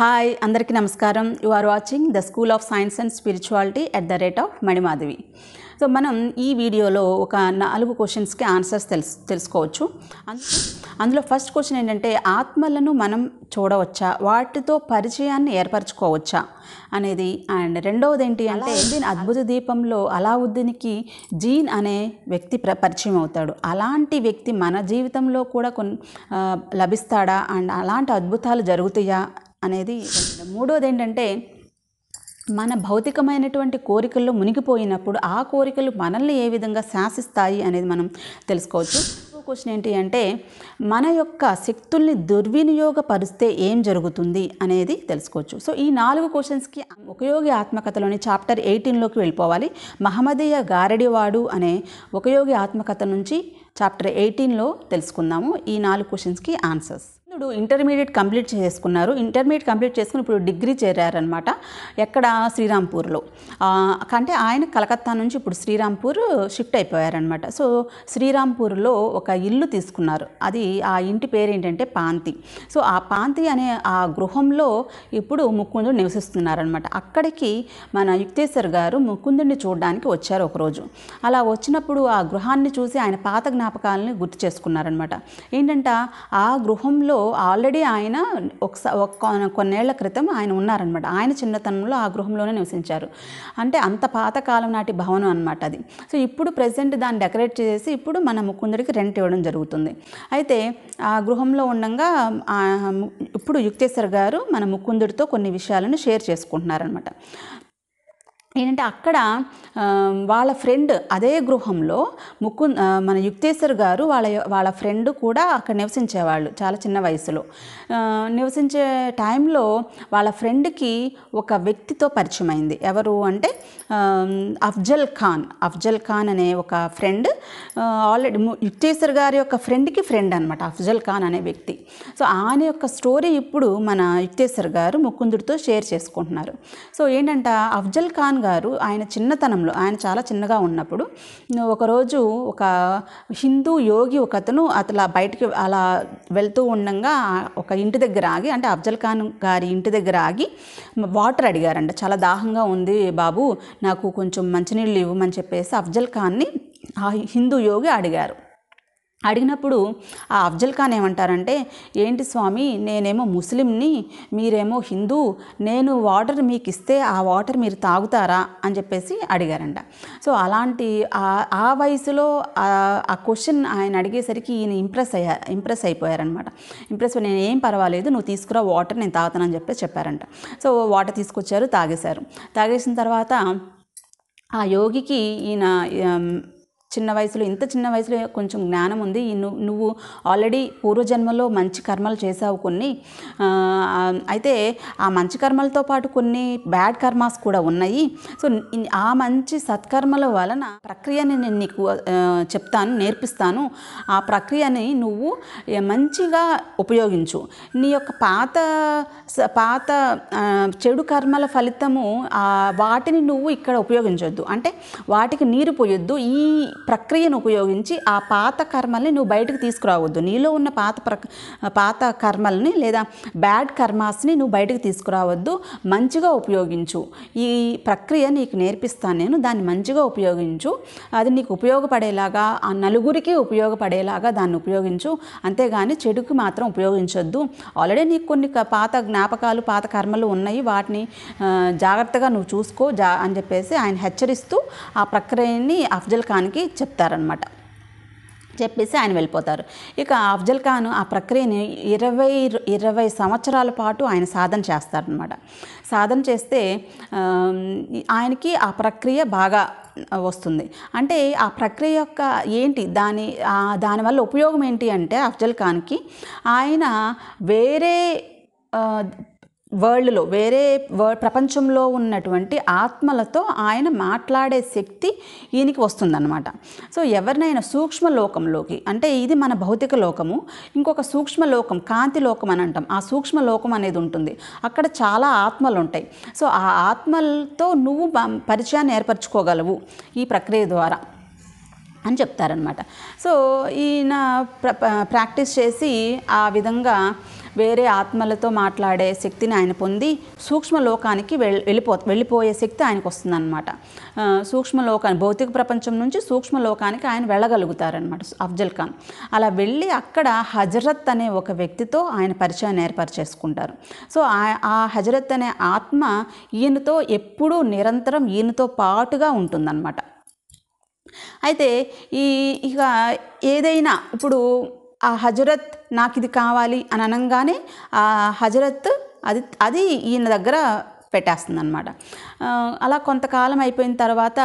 hi అందరికీ నమస్కారం you are watching the school of science and spirituality at the rate of Manimadhavi so మనం ఈ వీడియోలో ఒక నాలుగు క్వశ్చన్స్కి ఆన్సర్స్ తెలుసు తెలుసుకోవచ్చు అందులో ఫస్ట్ క్వశ్చన్ ఏంటంటే ఆత్మలను మనం చూడవచ్చా వాటితో పరిచయాన్ని ఏర్పరచుకోవచ్చా అనేది అండ్ రెండవది ఏంటి అంటే దీని అద్భుత దీపంలో అలావుద్దీన్కి జీన్ అనే వ్యక్తి ప్ర పరిచయం అవుతాడు అలాంటి వ్యక్తి మన జీవితంలో కూడా కొన్ని లభిస్తాడా అండ్ అలాంటి అద్భుతాలు జరుగుతాయా అనేది మూడోది ఏంటంటే మన భౌతికమైనటువంటి కోరికల్లో మునిగిపోయినప్పుడు ఆ కోరికలు మనల్ని ఏ విధంగా శాసిస్తాయి అనేది మనం తెలుసుకోవచ్చు క్వశ్చన్ ఏంటి అంటే మన యొక్క శక్తుల్ని దుర్వినియోగపరిస్తే ఏం జరుగుతుంది అనేది తెలుసుకోవచ్చు సో ఈ నాలుగు క్వశ్చన్స్కి ఉపయోగి ఆత్మకథలోని చాప్టర్ ఎయిటీన్లోకి వెళ్ళిపోవాలి మహమ్మదీయ గారడివాడు అనే ఉపయోగి ఆత్మకథ నుంచి చాప్టర్ ఎయిటీన్లో తెలుసుకుందాము ఈ నాలుగు క్వశ్చన్స్కి ఆన్సర్స్ ఇప్పుడు ఇంటర్మీడియట్ కంప్లీట్ చేసుకున్నారు ఇంటర్మీడియట్ కంప్లీట్ చేసుకుని ఇప్పుడు డిగ్రీ చేరారనమాట ఎక్కడ శ్రీరాంపూర్లో అంటే ఆయన కలకత్తా నుంచి ఇప్పుడు శ్రీరాంపూర్ షిఫ్ట్ అయిపోయారనమాట సో శ్రీరాంపూర్లో ఒక ఇల్లు తీసుకున్నారు అది ఆ ఇంటి పేరు ఏంటంటే పాంతి సో ఆ పాంతి అనే ఆ గృహంలో ఇప్పుడు ముకుందుడు నివసిస్తున్నారనమాట అక్కడికి మన యుక్తేశ్వర్ గారు ముకుందుడిని చూడడానికి వచ్చారు ఒకరోజు అలా వచ్చినప్పుడు ఆ గృహాన్ని చూసి ఆయన పాత జ్ఞాపకాలని గుర్తు చేసుకున్నారనమాట ఏంటంటే ఆ గృహంలో ఆల్రెడీ ఆయన ఒకసారి కొన్నేళ్ల క్రితం ఆయన ఉన్నారనమాట ఆయన చిన్నతనంలో ఆ గృహంలోనే నివసించారు అంటే అంత పాతకాలం నాటి భవనం అనమాట అది సో ఇప్పుడు ప్రజెంట్ దాన్ని డెకరేట్ చేసి ఇప్పుడు మన ముకుందుడికి రెంట్ ఇవ్వడం జరుగుతుంది అయితే ఆ గృహంలో ఉండగా ఇప్పుడు యుక్తేశ్వర్ గారు మన ముకుందుడితో కొన్ని విషయాలను షేర్ చేసుకుంటున్నారనమాట ఏంటంటే అక్కడ వాళ్ళ ఫ్రెండ్ అదే గృహంలో ముక్కు మన యుక్తేశ్వర్ గారు వాళ్ళ వాళ్ళ ఫ్రెండ్ కూడా అక్కడ నివసించేవాళ్ళు చాలా చిన్న వయసులో నివసించే టైంలో వాళ్ళ ఫ్రెండ్కి ఒక వ్యక్తితో పరిచయం అయింది ఎవరు అంటే అఫ్జల్ ఖాన్ అఫ్జల్ ఖాన్ అనే ఒక ఫ్రెండ్ ఆల్రెడీ యుక్తేశ్వర్ గారి యొక్క ఫ్రెండ్కి ఫ్రెండ్ అనమాట అఫ్జల్ ఖాన్ అనే వ్యక్తి సో ఆయన యొక్క స్టోరీ ఇప్పుడు మన యుక్తేశ్వర్ గారు ముకుందుడితో షేర్ చేసుకుంటున్నారు సో ఏంటంటే అఫ్జల్ ఖాన్ గారు ఆయన చిన్నతనంలో ఆయన చాలా చిన్నగా ఉన్నప్పుడు ఒకరోజు ఒక హిందూ యోగి ఒక అతను అతలా బయటికి అలా వెళ్తూ ఉండగా ఒక ఇంటి దగ్గర ఆగి అంటే అఫ్జల్ ఖాన్ గారి ఇంటి దగ్గర ఆగి వాటర్ అడిగారంట చాలా దాహంగా ఉంది బాబు నాకు కొంచెం మంచినీళ్ళు ఇవ్వమని చెప్పేసి అఫ్జల్ ఖాన్ని ఆ హిందూ యోగి అడిగారు అడిగినప్పుడు ఆ అఫ్జల్ ఖాన్ ఏమంటారంటే ఏంటి స్వామి నేనేమో ముస్లింని మీరేమో హిందూ నేను వాటర్ మీకు ఇస్తే ఆ వాటర్ మీరు తాగుతారా అని చెప్పేసి అడిగారంట సో అలాంటి ఆ వయసులో ఆ క్వశ్చన్ ఆయన అడిగేసరికి ఈయన ఇంప్రెస్ అయ్యా ఇంప్రెస్ అయిపోయారనమాట ఇంప్రెస్ నేను ఏం పర్వాలేదు నువ్వు తీసుకురా వాటర్ నేను తాగుతానని చెప్పేసి చెప్పారంట సో వాటర్ తీసుకొచ్చారు తాగేశారు తాగేసిన తర్వాత ఆ యోగికి ఈయన చిన్న వయసులో ఇంత చిన్న వయసులో కొంచెం జ్ఞానం ఉంది నువ్వు ఆల్రెడీ పూర్వజన్మలో మంచి కర్మలు చేసావు కొన్ని అయితే ఆ మంచి కర్మలతో పాటు కొన్ని బ్యాడ్ కర్మాస్ కూడా ఉన్నాయి సో ఆ మంచి సత్కర్మల వలన ప్రక్రియని నేను నీకు చెప్తాను నేర్పిస్తాను ఆ ప్రక్రియని నువ్వు మంచిగా ఉపయోగించు నీ యొక్క పాత పాత చెడు కర్మల ఫలితము వాటిని నువ్వు ఇక్కడ ఉపయోగించొద్దు అంటే వాటికి నీరు పోయొద్దు ఈ ప్రక్రియను ఉపయోగించి ఆ పాత కర్మల్ని నువ్వు బయటకు తీసుకురావద్దు నీలో ఉన్న పాత ప్రక్ పాత కర్మల్ని లేదా బ్యాడ్ కర్మాస్ని నువ్వు బయటకు తీసుకురావద్దు మంచిగా ఉపయోగించు ఈ ప్రక్రియ నీకు నేర్పిస్తాను నేను దాన్ని మంచిగా ఉపయోగించు అది నీకు ఉపయోగపడేలాగా ఆ నలుగురికి ఉపయోగపడేలాగా దాన్ని ఉపయోగించు అంతేగాని చెడుకు మాత్రం ఉపయోగించొద్దు ఆల్రెడీ నీకు కొన్ని పాత జ్ఞాపకాలు పాత కర్మలు ఉన్నాయి వాటిని జాగ్రత్తగా నువ్వు చూసుకో జా అని చెప్పేసి ఆయన హెచ్చరిస్తూ ఆ ప్రక్రియని అఫ్జల్ ఖాన్కి చెప్తారనమాట చెప్పేసి ఆయన వెళ్ళిపోతారు ఇక అఫ్జల్ ఖాన్ ఆ ప్రక్రియని ఇరవై ఇరవై సంవత్సరాల పాటు ఆయన సాధన చేస్తారనమాట సాధన చేస్తే ఆయనకి ఆ ప్రక్రియ బాగా వస్తుంది అంటే ఆ ప్రక్రియ యొక్క ఏంటి దాని దానివల్ల ఉపయోగం ఏంటి అంటే అఫ్జల్ ఖాన్కి ఆయన వేరే వరల్డ్లో వేరే ప్రపంచంలో ఉన్నటువంటి ఆత్మలతో ఆయన మాట్లాడే శక్తి ఈయనకి వస్తుందన్నమాట సో ఎవరినైనా సూక్ష్మ లోకంలోకి అంటే ఇది మన భౌతిక లోకము ఇంకొక సూక్ష్మ లోకం కాంతి లోకం అని అంటాం ఆ సూక్ష్మ లోకం అనేది ఉంటుంది అక్కడ చాలా ఆత్మలు ఉంటాయి సో ఆ ఆత్మలతో నువ్వు పరిచయాన్ని ఏర్పరచుకోగలవు ఈ ప్రక్రియ ద్వారా అని చెప్తారనమాట సో ఈయన ప్రాక్టీస్ చేసి ఆ విధంగా వేరే ఆత్మలతో మాట్లాడే శక్తిని ఆయన పొంది సూక్ష్మలోకానికి వెళ్ళిపో వెళ్ళిపోయే శక్తి ఆయనకు వస్తుందన్నమాట సూక్ష్మలోకాన్ని భౌతిక ప్రపంచం నుంచి సూక్ష్మలోకానికి ఆయన వెళ్ళగలుగుతారనమాట అఫ్జల్ ఖాన్ అలా వెళ్ళి అక్కడ హజరత్ అనే ఒక వ్యక్తితో ఆయన పరిచయాన్ని ఏర్పరిచేసుకుంటారు సో ఆ హజరత్ అనే ఆత్మ ఈయనతో ఎప్పుడూ నిరంతరం ఈయనతో పాటుగా ఉంటుందన్నమాట అయితే ఈ ఇక ఏదైనా ఇప్పుడు ఆ హజరత్ నాకు ఇది కావాలి అని అనగానే ఆ హజరత్ అది అది ఈయన దగ్గర పెట్టేస్తుంది అనమాట అలా కొంతకాలం అయిపోయిన తర్వాత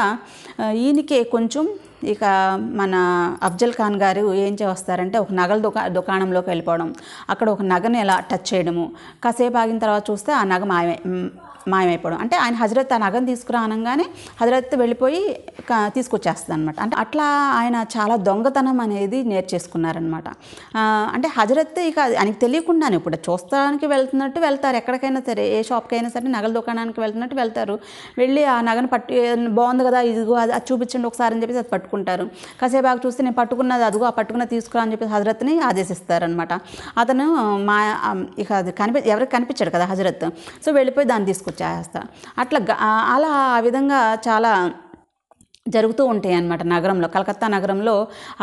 ఈయనకే కొంచెం ఇక మన అఫ్జల్ ఖాన్ గారు ఏం చేస్తారంటే ఒక నగల దుకా దుకాణంలోకి వెళ్ళిపోవడం అక్కడ ఒక నగని ఎలా టచ్ చేయడము కాసేపు ఆగిన తర్వాత చూస్తే ఆ నగ మాయమే మాయమైపోవడం అంటే ఆయన హజరత్ ఆ నగను తీసుకురా అనగానే హజరత్ వెళ్ళిపోయి తీసుకొచ్చేస్తుంది అనమాట అంటే అట్లా ఆయన చాలా దొంగతనం అనేది నేర్చేసుకున్నారనమాట అంటే హజరత్ ఇక ఆయనకి తెలియకుండానే ఇప్పుడు చూస్తానికి వెళ్తున్నట్టు వెళ్తారు ఎక్కడికైనా సరే ఏ షాప్కైనా సరే నగల దుకాణానికి వెళ్తున్నట్టు వెళ్తారు వెళ్ళి ఆ నగను పట్టు బాగుంది కదా ఇదిగో అది చూపించండి ఒకసారి అని చెప్పేసి అది పట్టుకుంటారు కాసేపు చూస్తే నేను పట్టుకున్నది అదిగో ఆ పట్టుకున్న తీసుకురా అని చెప్పేసి హజరత్ని ఆదేశిస్తారనమాట అతను మా ఇక అది కనిపి ఎవరికి కనిపించాడు కదా హజరత్ సో వెళ్ళిపోయి దాన్ని తీసుకొచ్చారు చేస్తారు అట్లా అలా ఆ విధంగా చాలా జరుగుతూ ఉంటాయి అన్నమాట నగరంలో కలకత్తా నగరంలో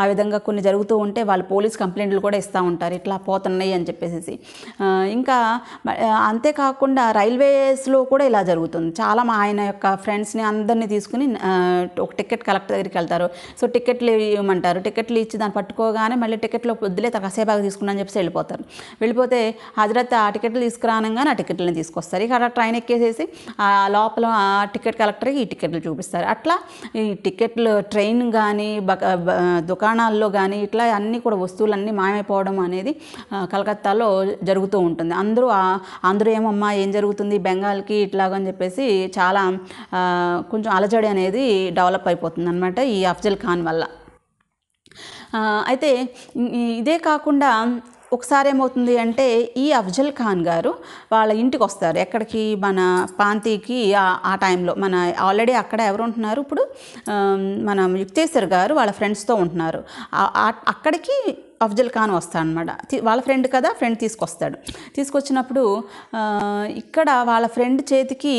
ఆ విధంగా కొన్ని జరుగుతూ ఉంటే వాళ్ళు పోలీస్ కంప్లైంట్లు కూడా ఇస్తూ ఉంటారు ఇట్లా పోతున్నాయి అని చెప్పేసి ఇంకా అంతేకాకుండా రైల్వేస్లో కూడా ఇలా జరుగుతుంది చాలా మా ఆయన యొక్క ఫ్రెండ్స్ని అందరినీ తీసుకుని ఒక టికెట్ కలెక్టర్ దగ్గరికి వెళ్తారు సో టికెట్లు ఇవ్వమంటారు టికెట్లు ఇచ్చి దాన్ని పట్టుకోగానే మళ్ళీ టికెట్లో పొద్దులే కాసేపాగా తీసుకున్నా అని చెప్పేసి వెళ్ళిపోతారు వెళ్ళిపోతే హజరత్ ఆ టికెట్లు తీసుకురానంగానే ఆ టికెట్లను తీసుకొస్తారు ఇక ట్రైన్ ఎక్కేసేసి ఆ లోపల ఆ టికెట్ కలెక్టర్కి ఈ టికెట్లు చూపిస్తారు అట్లా టికెట్లు ట్రైన్ కానీ దుకాణాల్లో కానీ ఇట్లా అన్నీ కూడా వస్తువులన్నీ మాయమైపోవడం అనేది కలకత్తాలో జరుగుతూ ఉంటుంది అందరూ అందరూ ఏమమ్మా ఏం జరుగుతుంది బెంగాల్కి ఇట్లాగని చెప్పేసి చాలా కొంచెం అలజడి అనేది డెవలప్ అయిపోతుంది అనమాట ఈ అఫ్జల్ ఖాన్ వల్ల అయితే ఇదే కాకుండా ఒకసారి ఏమవుతుంది అంటే ఈ అఫ్జల్ ఖాన్ గారు వాళ్ళ ఇంటికి వస్తారు ఎక్కడికి మన పాంతికి ఆ టైంలో మన ఆల్రెడీ అక్కడ ఎవరు ఉంటున్నారు ఇప్పుడు మన యుక్తేశ్వర్ గారు వాళ్ళ ఫ్రెండ్స్తో ఉంటున్నారు అక్కడికి అఫ్జల్ ఖాన్ వస్తాడు అనమాట వాళ్ళ ఫ్రెండ్ కదా ఫ్రెండ్ తీసుకొస్తాడు తీసుకొచ్చినప్పుడు ఇక్కడ వాళ్ళ ఫ్రెండ్ చేతికి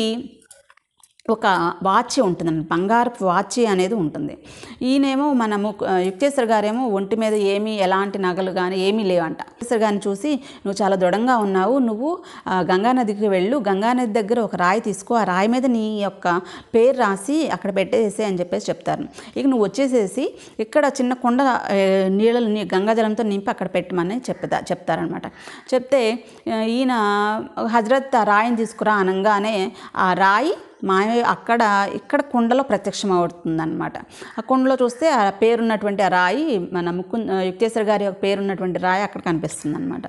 ఒక వాచ్ ఉంటుందండి బంగారపు వాచ్ అనేది ఉంటుంది ఈయనేమో మనము యుక్తేశ్వర గారేమో ఒంటి మీద ఏమీ ఎలాంటి నగలు కానీ ఏమీ లేవంట యుక్తేశ్వర గారిని చూసి నువ్వు చాలా దృఢంగా ఉన్నావు నువ్వు గంగానదికి వెళ్ళు గంగానది దగ్గర ఒక రాయి తీసుకో ఆ రాయి మీద నీ యొక్క పేరు రాసి అక్కడ పెట్టేసేసి అని చెప్పేసి చెప్తారు ఇక నువ్వు వచ్చేసేసి ఇక్కడ చిన్న కొండ నీళ్ళని నీ గంగాజలంతో నింపి అక్కడ పెట్టమని చెప్తా చెప్తారనమాట చెప్తే ఈయన హజరత్ ఆ రాయిని తీసుకురా అనగానే ఆ రాయి మాయ అక్కడ ఇక్కడ కుండలో ప్రత్యక్షం అవుతుందన్నమాట ఆ కుండలో చూస్తే ఆ పేరున్నటువంటి ఆ రాయి మన ముక్కు యుక్తేశ్వర గారి పేరున్నటువంటి రాయి అక్కడ కనిపిస్తుంది అనమాట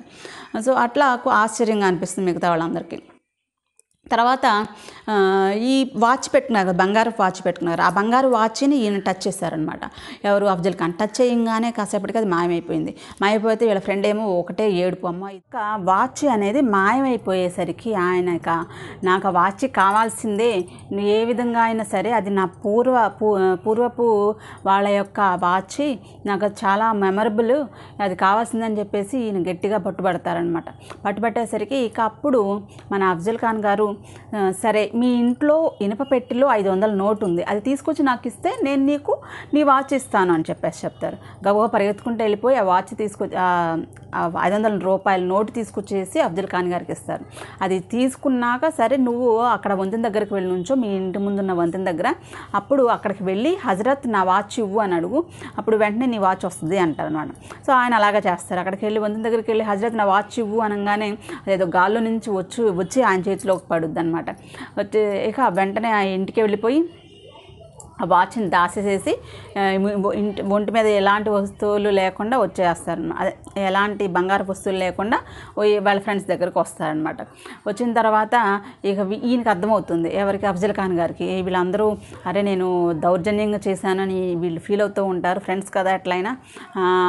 సో అట్లా ఆశ్చర్యంగా అనిపిస్తుంది మిగతా వాళ్ళందరికీ తర్వాత ఈ వాచ్ పెట్టుకున్నారు బంగారు వాచ్ పెట్టుకున్నారు ఆ బంగారు వాచ్ని ఈయన టచ్ చేశారనమాట ఎవరు అఫ్జల్ ఖాన్ టచ్ చేయంగానే కాసేపటికి అది మాయమైపోయింది మాయమైపోతే వీళ్ళ ఫ్రెండ్ ఏమో ఒకటే ఏడుపు అమ్మ ఇక వాచ్ అనేది మాయమైపోయేసరికి ఆయన నాకు ఆ వాచ్ కావాల్సిందే ఏ విధంగా అయినా సరే అది నా పూర్వ పూర్వపు వాళ్ళ యొక్క వాచ్ నాకు చాలా మెమరబుల్ అది కావాల్సిందని చెప్పేసి ఈయన గట్టిగా పట్టుబడతారనమాట పట్టుబట్టేసరికి ఇక అప్పుడు మన అఫ్జల్ ఖాన్ గారు సరే మీ ఇంట్లో ఇనప పెట్టిలో ఐదు వందల నోటు ఉంది అది తీసుకొచ్చి నాకు ఇస్తే నేను నీకు నీ వాచ్ ఇస్తాను అని చెప్పేసి చెప్తారు గబగబా పరిగెత్తుకుంటూ వెళ్ళిపోయి ఆ వాచ్ తీసుకొచ్చి ఐదు వందల రూపాయల నోటు తీసుకొచ్చేసి అబ్దుల్ ఖాన్ గారికి ఇస్తారు అది తీసుకున్నాక సరే నువ్వు అక్కడ వంతెన దగ్గరికి వెళ్ళి నుంచో మీ ఇంటి ముందున్న వంతెన దగ్గర అప్పుడు అక్కడికి వెళ్ళి హజరత్ నా వాచ్ ఇవ్వు అని అడుగు అప్పుడు వెంటనే నీ వాచ్ వస్తుంది అంటారు అనమాట సో ఆయన అలాగా చేస్తారు అక్కడికి వెళ్ళి వంతెన దగ్గరికి వెళ్ళి హజరత్ నా వాచ్ ఇవ్వు అనగానే ఏదో గాల్లో నుంచి వచ్చి వచ్చి ఆయన చేతిలోకి పడు అనమాట వచ్చే ఇక వెంటనే ఆ ఇంటికి వెళ్ళిపోయి ఆ వాచ్ని దాసేసేసి ఇంటి ఒంటి మీద ఎలాంటి వస్తువులు లేకుండా వచ్చేస్తారు అదే ఎలాంటి బంగారు వస్తువులు లేకుండా వాళ్ళ ఫ్రెండ్స్ దగ్గరికి వస్తారనమాట వచ్చిన తర్వాత ఇక ఈయనకి అర్థమవుతుంది ఎవరికి అఫ్జల్ ఖాన్ గారికి వీళ్ళందరూ అరే నేను దౌర్జన్యంగా చేశానని వీళ్ళు ఫీల్ అవుతూ ఉంటారు ఫ్రెండ్స్ కదా ఎట్లయినా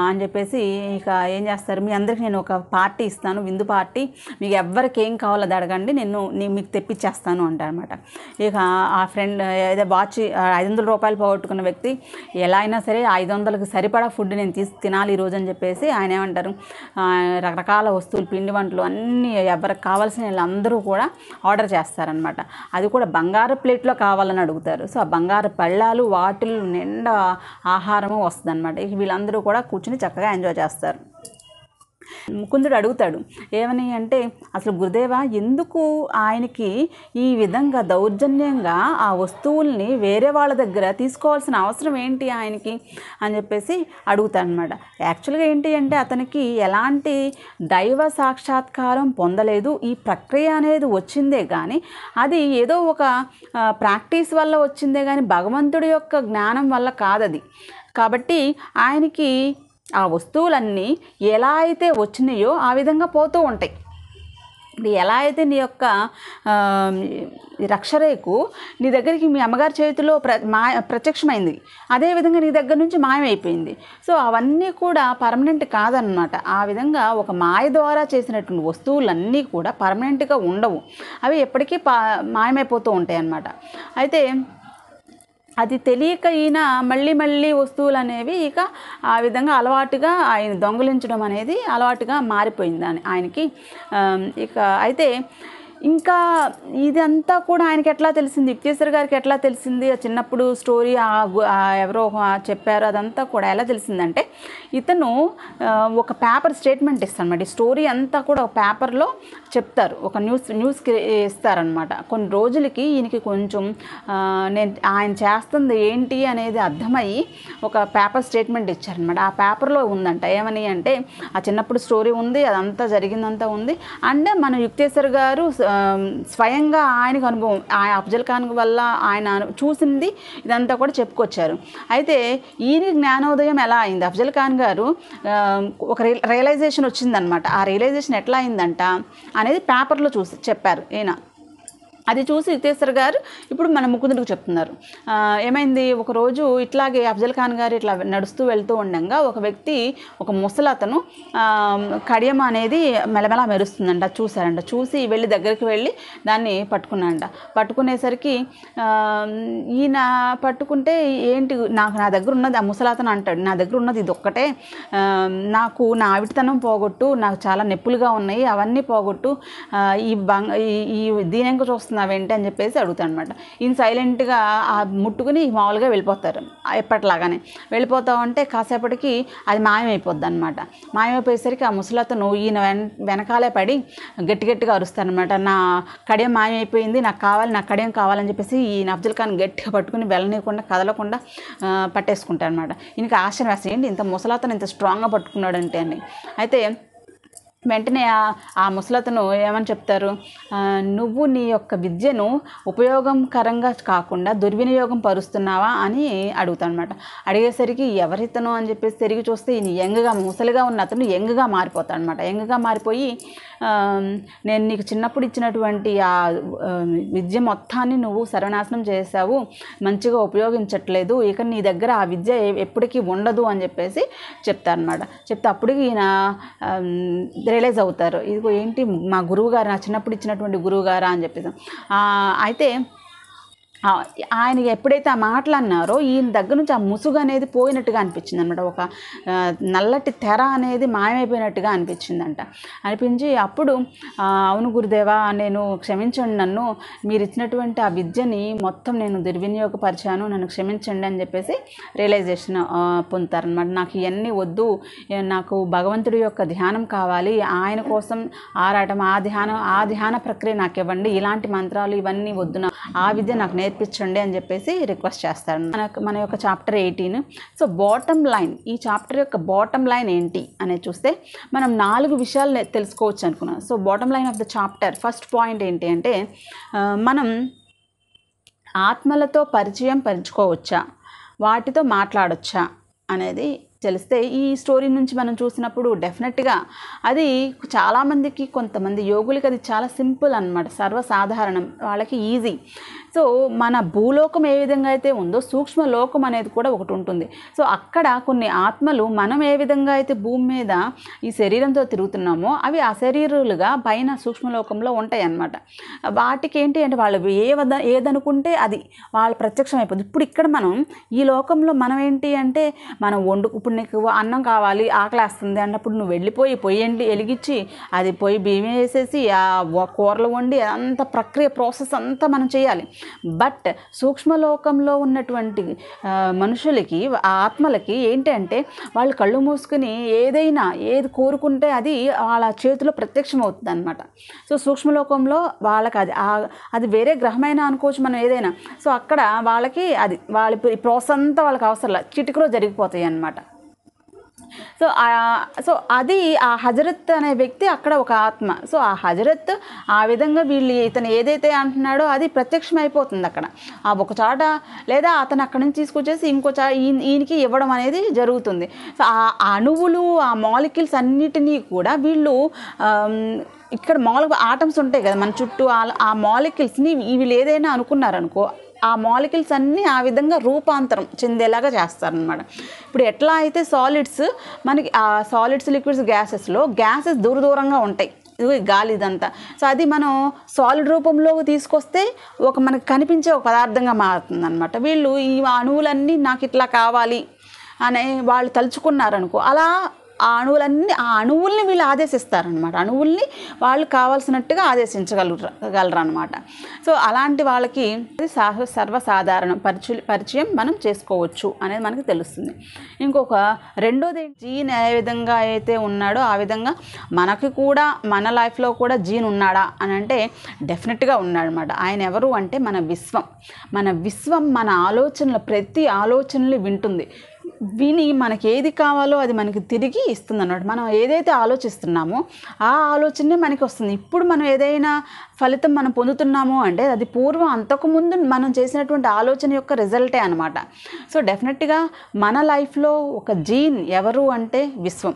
అని చెప్పేసి ఇక ఏం చేస్తారు మీ అందరికి నేను ఒక పార్టీ ఇస్తాను విందు పార్టీ మీకు ఎవరికి ఏం కావాలో అది అడగండి నేను మీకు తెప్పించేస్తాను అంటారనమాట ఇక ఆ ఫ్రెండ్ ఏదో వాచ్ ఐదు వందల రూపాయలు పోగొట్టుకున్న వ్యక్తి ఎలా అయినా సరే ఐదు వందలకు సరిపడా ఫుడ్ నేను తీసి తినాలి ఈరోజు అని చెప్పేసి ఆయన ఏమంటారు రకరకాల వస్తువులు పిండి వంటలు అన్నీ ఎవరికి కావాల్సిన వాళ్ళందరూ కూడా ఆర్డర్ చేస్తారనమాట అది కూడా బంగారు ప్లేట్లో కావాలని అడుగుతారు సో ఆ బంగారు పళ్ళాలు వాటిల్ నిండా ఆహారము అనమాట వీళ్ళందరూ కూడా కూర్చుని చక్కగా ఎంజాయ్ చేస్తారు ముకుందుడు అడుగుతాడు ఏమని అంటే అసలు గురుదేవ ఎందుకు ఆయనకి ఈ విధంగా దౌర్జన్యంగా ఆ వస్తువుల్ని వేరే వాళ్ళ దగ్గర తీసుకోవాల్సిన అవసరం ఏంటి ఆయనకి అని చెప్పేసి అడుగుతాడనమాట యాక్చువల్గా ఏంటి అంటే అతనికి ఎలాంటి దైవ సాక్షాత్కారం పొందలేదు ఈ ప్రక్రియ అనేది వచ్చిందే కానీ అది ఏదో ఒక ప్రాక్టీస్ వల్ల వచ్చిందే కానీ భగవంతుడి యొక్క జ్ఞానం వల్ల కాదది కాబట్టి ఆయనకి ఆ వస్తువులన్నీ ఎలా అయితే వచ్చినాయో ఆ విధంగా పోతూ ఉంటాయి ఎలా అయితే నీ యొక్క రక్షరేకు నీ దగ్గరికి మీ అమ్మగారి చేతిలో ప్ర మా ప్రత్యక్షమైంది అదేవిధంగా నీ దగ్గర నుంచి మాయమైపోయింది సో అవన్నీ కూడా పర్మనెంట్ కాదనమాట ఆ విధంగా ఒక మాయ ద్వారా చేసినటువంటి వస్తువులన్నీ కూడా పర్మనెంట్గా ఉండవు అవి ఎప్పటికీ పా మాయమైపోతూ ఉంటాయి అన్నమాట అయితే అది తెలియక ఈయన మళ్ళీ మళ్ళీ వస్తువులు అనేవి ఇక ఆ విధంగా అలవాటుగా ఆయన దొంగలించడం అనేది అలవాటుగా మారిపోయింది ఆయనకి ఇక అయితే ఇంకా ఇదంతా కూడా ఆయనకి ఎట్లా తెలిసింది యుక్తేశ్వర్ గారికి ఎట్లా తెలిసింది ఆ చిన్నప్పుడు స్టోరీ ఎవరో చెప్పారు అదంతా కూడా ఎలా తెలిసిందంటే ఇతను ఒక పేపర్ స్టేట్మెంట్ అనమాట ఈ స్టోరీ అంతా కూడా ఒక పేపర్లో చెప్తారు ఒక న్యూస్ న్యూస్కి ఇస్తారనమాట కొన్ని రోజులకి ఈయనకి కొంచెం నేను ఆయన చేస్తుంది ఏంటి అనేది అర్థమయ్యి ఒక పేపర్ స్టేట్మెంట్ ఇచ్చారనమాట ఆ పేపర్లో ఉందంట ఏమని అంటే ఆ చిన్నప్పుడు స్టోరీ ఉంది అదంతా జరిగిందంతా ఉంది అండ్ మన యుక్తేశ్వర్ గారు స్వయంగా ఆయనకు అనుభవం ఆయన అఫ్జల్ ఖాన్ వల్ల ఆయన చూసింది ఇదంతా కూడా చెప్పుకొచ్చారు అయితే ఈయన జ్ఞానోదయం ఎలా అయింది అఫ్జల్ ఖాన్ గారు ఒక రియలైజేషన్ వచ్చిందనమాట ఆ రియలైజేషన్ ఎట్లా అయిందంట అనేది పేపర్లో చూసి చెప్పారు ఈయన అది చూసి హితేశ్వర్ గారు ఇప్పుడు మన ముకుందుడికి చెప్తున్నారు ఏమైంది ఒకరోజు ఇట్లాగే అఫ్జల్ ఖాన్ గారు ఇట్లా నడుస్తూ వెళ్తూ ఉండగా ఒక వ్యక్తి ఒక ముసలతను కడియం అనేది మెలమెల మెరుస్తుందంట చూశారంట చూసి వెళ్ళి దగ్గరికి వెళ్ళి దాన్ని పట్టుకున్నాడంట పట్టుకునేసరికి ఈయన పట్టుకుంటే ఏంటి నాకు నా దగ్గర ఉన్నది ఆ ముసలాతను అంటాడు నా దగ్గర ఉన్నది ఇది ఒక్కటే నాకు నా ఆవిడతనం పోగొట్టు నాకు చాలా నొప్పులుగా ఉన్నాయి అవన్నీ పోగొట్టు ఈ బంగ ఈ దీని చూస్తుంది ఏంటి అని చెప్పేసి అడుగుతాను అనమాట ఈయన సైలెంట్గా ముట్టుకుని మామూలుగా వెళ్ళిపోతారు ఎప్పటిలాగానే వెళ్ళిపోతా ఉంటే కాసేపటికి అది మాయమైపోద్ది అనమాట మాయమైపోయేసరికి ఆ ముసలతను ఈయన వెన వెనకాలే పడి గట్టి గట్టిగా అరుస్తారనమాట నా కడియం మాయమైపోయింది నాకు కావాలి నా కడియం కావాలని చెప్పేసి ఈ అఫ్జల్ ఖాన్ గట్టిగా పట్టుకుని వెళ్ళనీయకుండా కదలకుండా పట్టేసుకుంటాను అనమాట ఈయనకి ఆశ్చర్యం వేసేయండి ఇంత ముసలాతను ఇంత స్ట్రాంగ్గా పట్టుకున్నాడంటే అని అయితే వెంటనే ఆ ముసలతను ఏమని చెప్తారు నువ్వు నీ యొక్క విద్యను ఉపయోగకరంగా కాకుండా దుర్వినియోగం పరుస్తున్నావా అని అడుగుతాను అనమాట అడిగేసరికి ఎవరితను అని చెప్పేసి తిరిగి చూస్తే యంగ్గా ముసలిగా ఉన్న అతను యంగ్గా మారిపోతాడు అనమాట యంగ్గా మారిపోయి నేను నీకు చిన్నప్పుడు ఇచ్చినటువంటి ఆ విద్య మొత్తాన్ని నువ్వు సర్వనాశనం చేసావు మంచిగా ఉపయోగించట్లేదు ఇక నీ దగ్గర ఆ విద్య ఎప్పటికీ ఉండదు అని చెప్పేసి చెప్తారనమాట చెప్తే అప్పటికి ఈయన రియలైజ్ అవుతారు ఇదిగో ఏంటి మా గురువుగారు నా చిన్నప్పుడు ఇచ్చినటువంటి గురువుగారా అని చెప్పేసి అయితే ఆయన ఎప్పుడైతే ఆ మాటలు అన్నారో ఈయన దగ్గర నుంచి ఆ ముసుగు అనేది పోయినట్టుగా అనిపించింది అనమాట ఒక నల్లటి తెర అనేది మాయమైపోయినట్టుగా అనిపించిందంట అనిపించి అప్పుడు అవును గురుదేవా నేను క్షమించండి నన్ను మీరు ఇచ్చినటువంటి ఆ విద్యని మొత్తం నేను దుర్వినియోగపరిచాను నన్ను క్షమించండి అని చెప్పేసి రియలైజేషన్ పొందుతారనమాట నాకు ఇవన్నీ వద్దు నాకు భగవంతుడి యొక్క ధ్యానం కావాలి ఆయన కోసం ఆరాటం ఆ ధ్యానం ఆ ధ్యాన ప్రక్రియ నాకు ఇవ్వండి ఇలాంటి మంత్రాలు ఇవన్నీ వద్దు ఆ విద్య నాకు నేర్పి నేర్పించండి అని చెప్పేసి రిక్వెస్ట్ చేస్తారు మనకు మన యొక్క chapter eighteen so bottom line ఈ చాప్టర్ యొక్క బాటమ్ లైన్ ఏంటి అనేది చూస్తే మనం నాలుగు విషయాలు తెలుసుకోవచ్చు అనుకున్నాం so bottom line of the chapter first point ఏంటి అంటే మనం ఆత్మలతో పరిచయం పరుచుకోవచ్చా వాటితో మాట్లాడొచ్చా అనేది తెలిస్తే ఈ స్టోరీ నుంచి మనం చూసినప్పుడు డెఫినెట్గా అది చాలామందికి కొంతమంది యోగులకి అది చాలా సింపుల్ అనమాట సర్వసాధారణం వాళ్ళకి ఈజీ సో మన భూలోకం ఏ విధంగా అయితే ఉందో సూక్ష్మ లోకం అనేది కూడా ఒకటి ఉంటుంది సో అక్కడ కొన్ని ఆత్మలు మనం ఏ విధంగా అయితే భూమి మీద ఈ శరీరంతో తిరుగుతున్నామో అవి ఆ శరీరులుగా పైన సూక్ష్మలోకంలో ఉంటాయి అన్నమాట వాటికి ఏంటి అంటే వాళ్ళు ఏ వద ఏదనుకుంటే అది వాళ్ళు ప్రత్యక్షం అయిపోతుంది ఇప్పుడు ఇక్కడ మనం ఈ లోకంలో మనం ఏంటి అంటే మనం వండు ఇప్పుడు నీకు అన్నం కావాలి వస్తుంది అన్నప్పుడు నువ్వు వెళ్ళిపోయి పొయ్యి వెలిగించి అది పొయ్యి బియ్యం వేసేసి ఆ కూరలు వండి అంత ప్రక్రియ ప్రాసెస్ అంతా మనం చేయాలి బట్ సూక్ష్మలోకంలో ఉన్నటువంటి మనుషులకి ఆత్మలకి ఏంటంటే వాళ్ళు కళ్ళు మూసుకుని ఏదైనా ఏది కోరుకుంటే అది వాళ్ళ చేతిలో ప్రత్యక్షం అవుతుంది అనమాట సో సూక్ష్మలోకంలో వాళ్ళకి అది అది వేరే గ్రహమైన అనుకోవచ్చు మనం ఏదైనా సో అక్కడ వాళ్ళకి అది వాళ్ళ ప్రోత్సంతా వాళ్ళకి అవసరం చిటికలో జరిగిపోతాయి అన్నమాట సో సో అది ఆ హజరత్ అనే వ్యక్తి అక్కడ ఒక ఆత్మ సో ఆ హజరత్ ఆ విధంగా వీళ్ళు ఇతను ఏదైతే అంటున్నాడో అది ప్రత్యక్షం అయిపోతుంది అక్కడ ఆ ఒక చోట లేదా అతను అక్కడ నుంచి తీసుకొచ్చేసి ఇంకో చా ఈయనకి ఇవ్వడం అనేది జరుగుతుంది సో ఆ అణువులు ఆ మాలిక్యూల్స్ అన్నిటినీ కూడా వీళ్ళు ఇక్కడ మాములుగా ఆటమ్స్ ఉంటాయి కదా మన చుట్టూ ఆ మాలిక్యూల్స్ని వీళ్ళు ఏదైనా అనుకున్నారనుకో ఆ మాలిక్యూల్స్ అన్నీ ఆ విధంగా రూపాంతరం చెందేలాగా చేస్తారనమాట ఇప్పుడు ఎట్లా అయితే సాలిడ్స్ మనకి ఆ సాలిడ్స్ లిక్విడ్స్ గ్యాసెస్లో గ్యాసెస్ దూర దూరంగా ఉంటాయి గాలి ఇదంతా సో అది మనం సాలిడ్ రూపంలో తీసుకొస్తే ఒక మనకు కనిపించే ఒక పదార్థంగా మారుతుంది అనమాట వీళ్ళు ఈ అణువులన్నీ నాకు ఇట్లా కావాలి అనే వాళ్ళు తలుచుకున్నారనుకో అలా ఆ అణువులన్నీ ఆ అణువుల్ని వీళ్ళు ఆదేశిస్తారనమాట అణువుల్ని వాళ్ళు కావాల్సినట్టుగా ఆదేశించగలరు అనమాట సో అలాంటి వాళ్ళకి సర్వసాధారణం పరిచయం పరిచయం మనం చేసుకోవచ్చు అనేది మనకి తెలుస్తుంది ఇంకొక రెండోది జీన్ ఏ విధంగా అయితే ఉన్నాడో ఆ విధంగా మనకి కూడా మన లైఫ్లో కూడా జీన్ ఉన్నాడా అని అంటే డెఫినెట్గా ఉన్నాడనమాట ఆయన ఎవరు అంటే మన విశ్వం మన విశ్వం మన ఆలోచనలు ప్రతి ఆలోచనలు వింటుంది విని మనకి ఏది కావాలో అది మనకి తిరిగి ఇస్తుంది అన్నమాట మనం ఏదైతే ఆలోచిస్తున్నామో ఆ ఆలోచనే మనకి వస్తుంది ఇప్పుడు మనం ఏదైనా ఫలితం మనం పొందుతున్నామో అంటే అది పూర్వం అంతకుముందు మనం చేసినటువంటి ఆలోచన యొక్క రిజల్టే అనమాట సో డెఫినెట్గా మన లైఫ్లో ఒక జీన్ ఎవరు అంటే విశ్వం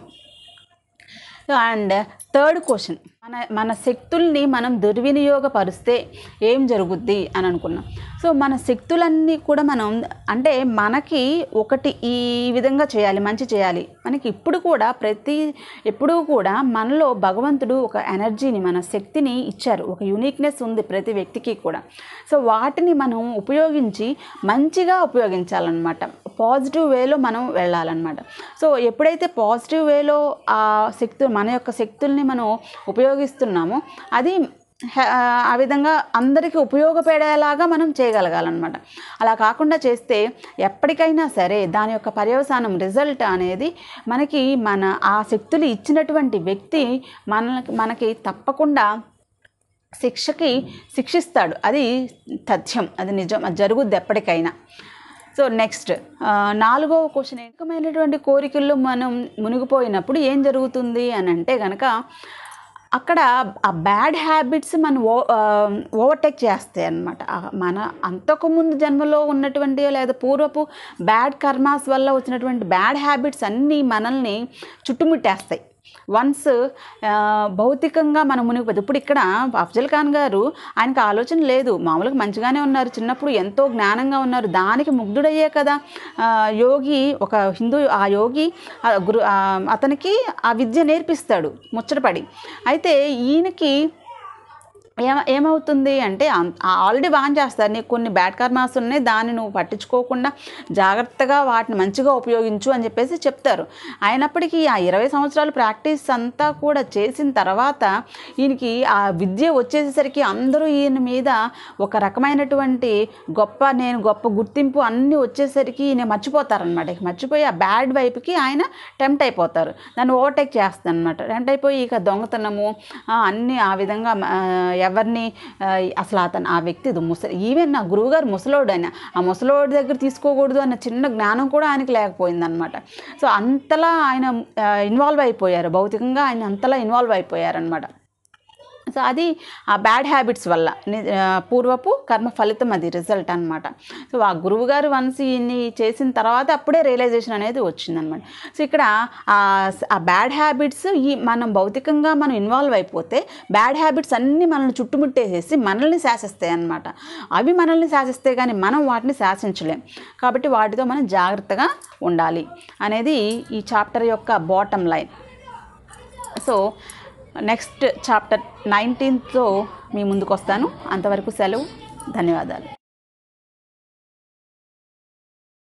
అండ్ థర్డ్ క్వశ్చన్ మన మన శక్తుల్ని మనం దుర్వినియోగపరిస్తే ఏం జరుగుద్ది అని అనుకున్నాం సో మన శక్తులన్నీ కూడా మనం అంటే మనకి ఒకటి ఈ విధంగా చేయాలి మంచి చేయాలి మనకి ఇప్పుడు కూడా ప్రతి ఎప్పుడూ కూడా మనలో భగవంతుడు ఒక ఎనర్జీని మన శక్తిని ఇచ్చారు ఒక యూనిక్నెస్ ఉంది ప్రతి వ్యక్తికి కూడా సో వాటిని మనం ఉపయోగించి మంచిగా ఉపయోగించాలన్నమాట పాజిటివ్ వేలో మనం వెళ్ళాలన్నమాట సో ఎప్పుడైతే పాజిటివ్ వేలో ఆ శక్తులు మన యొక్క శక్తుల్ని మనం ఉపయోగ ఉపయోగిస్తున్నాము అది ఆ విధంగా అందరికీ ఉపయోగపడేలాగా మనం చేయగలగాలన్నమాట అలా కాకుండా చేస్తే ఎప్పటికైనా సరే దాని యొక్క పర్యవసానం రిజల్ట్ అనేది మనకి మన ఆ శక్తులు ఇచ్చినటువంటి వ్యక్తి మన మనకి తప్పకుండా శిక్షకి శిక్షిస్తాడు అది తథ్యం అది నిజం అది జరుగుద్ది ఎప్పటికైనా సో నెక్స్ట్ నాలుగవ క్వశ్చన్ ఏకమైనటువంటి కోరికల్లో మనం మునిగిపోయినప్పుడు ఏం జరుగుతుంది అని అంటే కనుక అక్కడ ఆ బ్యాడ్ హ్యాబిట్స్ మనం ఓ ఓవర్టేక్ చేస్తాయి అనమాట మన అంతకుముందు జన్మలో ఉన్నటువంటి లేదా పూర్వపు బ్యాడ్ కర్మాస్ వల్ల వచ్చినటువంటి బ్యాడ్ హ్యాబిట్స్ అన్నీ మనల్ని చుట్టుముట్టేస్తాయి వన్స్ భౌతికంగా మనం మునిగిపోతుంది ఇప్పుడు ఇక్కడ అఫ్జల్ ఖాన్ గారు ఆయనకు ఆలోచన లేదు మామూలుగా మంచిగానే ఉన్నారు చిన్నప్పుడు ఎంతో జ్ఞానంగా ఉన్నారు దానికి ముగ్ధుడయ్యే కదా యోగి ఒక హిందూ ఆ యోగి గురు అతనికి ఆ విద్య నేర్పిస్తాడు ముచ్చటపడి అయితే ఈయనకి ఏమ ఏమవుతుంది అంటే ఆల్రెడీ బాగా చేస్తారు నీకు కొన్ని బ్యాడ్ కర్మాస్ ఉన్నాయి దాన్ని నువ్వు పట్టించుకోకుండా జాగ్రత్తగా వాటిని మంచిగా ఉపయోగించు అని చెప్పేసి చెప్తారు అయినప్పటికీ ఆ ఇరవై సంవత్సరాలు ప్రాక్టీస్ అంతా కూడా చేసిన తర్వాత ఈయనకి ఆ విద్య వచ్చేసేసరికి అందరూ ఈయన మీద ఒక రకమైనటువంటి గొప్ప నేను గొప్ప గుర్తింపు అన్నీ వచ్చేసరికి ఈయన మర్చిపోతారనమాట మర్చిపోయి ఆ బ్యాడ్ వైపుకి ఆయన టెంప్ట్ అయిపోతారు దాన్ని ఓవర్టేక్ చేస్తాను అనమాట టెంప్ట్ అయిపోయి ఇక దొంగతనము అన్నీ ఆ విధంగా ఎవరిని అసలు అతను ఆ వ్యక్తి ముసలి ఈవెన్ నా గురువుగారు ముసలోడు ఆయన ఆ ముసలోడి దగ్గర తీసుకోకూడదు అన్న చిన్న జ్ఞానం కూడా ఆయనకి లేకపోయిందనమాట సో అంతలా ఆయన ఇన్వాల్వ్ అయిపోయారు భౌతికంగా ఆయన అంతలా ఇన్వాల్వ్ అయిపోయారనమాట సో అది ఆ బ్యాడ్ హ్యాబిట్స్ వల్ల పూర్వపు కర్మ ఫలితం అది రిజల్ట్ అనమాట సో ఆ గురువుగారు వన్స్ ఇన్ని చేసిన తర్వాత అప్పుడే రియలైజేషన్ అనేది వచ్చిందనమాట సో ఇక్కడ ఆ బ్యాడ్ హ్యాబిట్స్ ఈ మనం భౌతికంగా మనం ఇన్వాల్వ్ అయిపోతే బ్యాడ్ హ్యాబిట్స్ అన్నీ మనల్ని చుట్టుముట్టేసేసి మనల్ని శాసిస్తాయి అనమాట అవి మనల్ని శాసిస్తే కానీ మనం వాటిని శాసించలేం కాబట్టి వాటితో మనం జాగ్రత్తగా ఉండాలి అనేది ఈ చాప్టర్ యొక్క bottom line so next chapter నైన్టీన్త్తో మీ ముందుకు వస్తాను అంతవరకు సెలవు ధన్యవాదాలు